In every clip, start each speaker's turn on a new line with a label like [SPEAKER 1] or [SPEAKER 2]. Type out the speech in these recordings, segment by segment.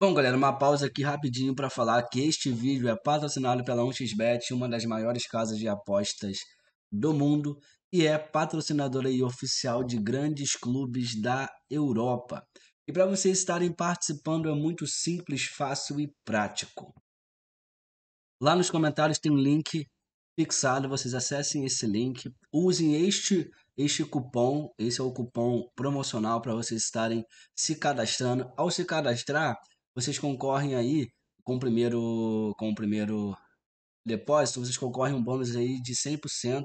[SPEAKER 1] Bom, galera, uma pausa aqui rapidinho para falar que este vídeo é patrocinado pela 1xBet, uma das maiores casas de apostas do mundo e é patrocinadora e oficial de grandes clubes da Europa. E para vocês estarem participando é muito simples, fácil e prático. Lá nos comentários tem um link fixado, vocês acessem esse link, usem este este cupom, esse é o cupom promocional para vocês estarem se cadastrando. Ao se cadastrar, vocês concorrem aí com o primeiro, com o primeiro depósito, vocês concorrem um bônus aí de 100%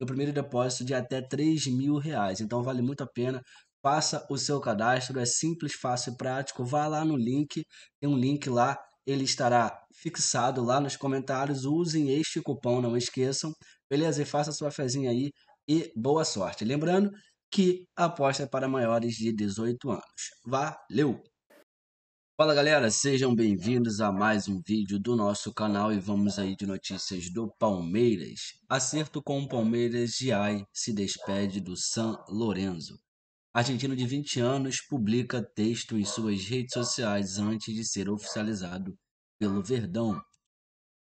[SPEAKER 1] no primeiro depósito de até 3 mil reais. Então vale muito a pena. Faça o seu cadastro, é simples, fácil e prático. Vá lá no link, tem um link lá, ele estará fixado lá nos comentários. Usem este cupom, não esqueçam. Beleza? E faça sua fezinha aí e boa sorte. Lembrando que a aposta é para maiores de 18 anos. Valeu! Fala galera, sejam bem-vindos a mais um vídeo do nosso canal e vamos aí de notícias do Palmeiras. Acerto com o Palmeiras, Giai se despede do San Lorenzo. Argentino de 20 anos publica texto em suas redes sociais antes de ser oficializado pelo Verdão.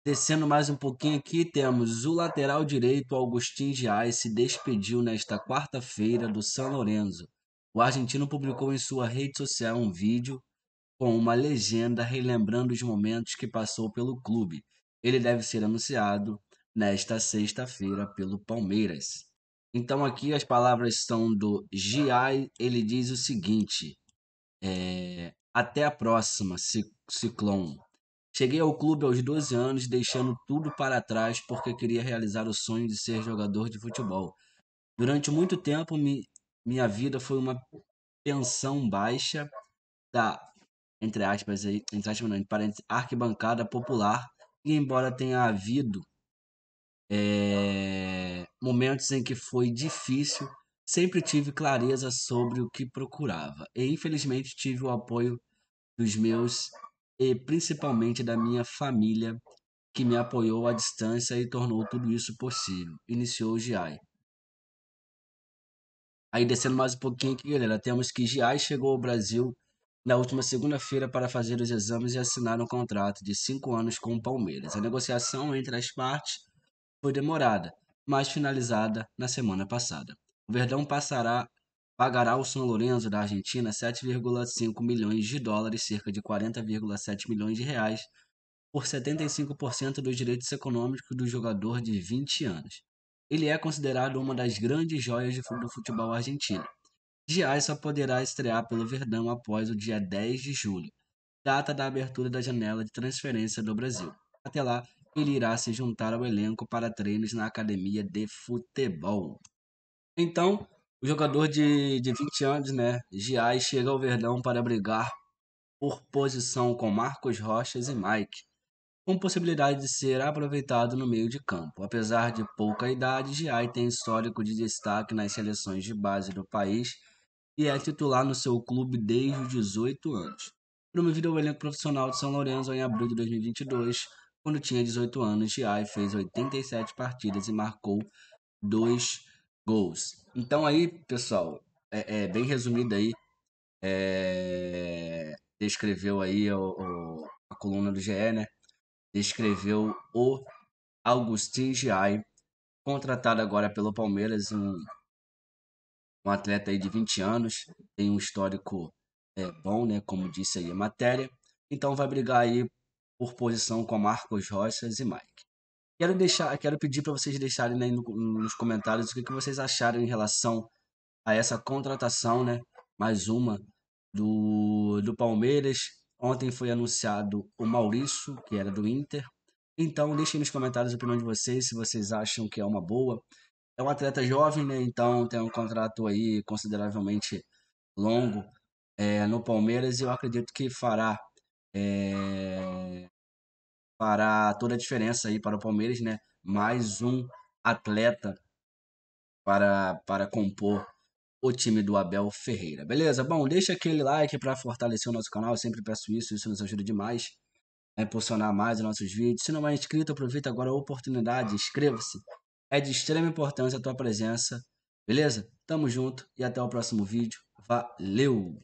[SPEAKER 1] Descendo mais um pouquinho aqui, temos o lateral direito Agustin Giai se despediu nesta quarta-feira do San Lorenzo. O argentino publicou em sua rede social um vídeo com uma legenda relembrando os momentos que passou pelo clube. Ele deve ser anunciado nesta sexta-feira pelo Palmeiras. Então aqui as palavras são do G.I. Ele diz o seguinte: é, até a próxima, Ciclone. Cheguei ao clube aos 12 anos, deixando tudo para trás porque queria realizar o sonho de ser jogador de futebol. Durante muito tempo, mi, minha vida foi uma pensão baixa da entre aspas, aí, entre aspas não, entre parênteses, arquibancada popular, e embora tenha havido é, momentos em que foi difícil, sempre tive clareza sobre o que procurava. E infelizmente tive o apoio dos meus e principalmente da minha família, que me apoiou à distância e tornou tudo isso possível. Iniciou o GI. Aí descendo mais um pouquinho aqui, galera, temos que GI chegou ao Brasil na última segunda-feira para fazer os exames e assinar um contrato de cinco anos com o Palmeiras. A negociação entre as partes foi demorada, mas finalizada na semana passada. O Verdão passará, pagará ao São Lourenço da Argentina 7,5 milhões de dólares, cerca de 40,7 milhões de reais, por 75% dos direitos econômicos do jogador de 20 anos. Ele é considerado uma das grandes joias do futebol argentino Giai só poderá estrear pelo Verdão após o dia 10 de julho, data da abertura da janela de transferência do Brasil. Até lá, ele irá se juntar ao elenco para treinos na academia de futebol. Então, o jogador de, de 20 anos, né, Giai chega ao Verdão para brigar por posição com Marcos Rochas e Mike, com possibilidade de ser aproveitado no meio de campo. Apesar de pouca idade, Giai tem histórico de destaque nas seleções de base do país e é titular no seu clube desde os 18 anos. Promovido ao elenco profissional de São Lourenço em abril de 2022, quando tinha 18 anos, Giai fez 87 partidas e marcou dois gols. Então aí, pessoal, é, é bem resumido aí, é, descreveu aí o, o, a coluna do GE, né? Descreveu o Augustin Giai, contratado agora pelo Palmeiras, um um atleta aí de 20 anos, tem um histórico é, bom, né, como disse aí a matéria, então vai brigar aí por posição com a Marcos Rochas e Mike. Quero deixar, quero pedir para vocês deixarem aí nos comentários o que, que vocês acharam em relação a essa contratação, né, mais uma do, do Palmeiras. Ontem foi anunciado o Maurício, que era do Inter. Então, deixem nos comentários a opinião de vocês, se vocês acham que é uma boa, é um atleta jovem, né? Então tem um contrato aí consideravelmente longo é, no Palmeiras e eu acredito que fará é, fará toda a diferença aí para o Palmeiras, né? Mais um atleta para para compor o time do Abel Ferreira. Beleza? Bom, deixa aquele like para fortalecer o nosso canal, eu sempre peço isso, isso nos ajuda demais a impulsionar mais os nossos vídeos. Se não é inscrito, aproveita agora a oportunidade, inscreva-se é de extrema importância a tua presença. Beleza? Tamo junto e até o próximo vídeo. Valeu!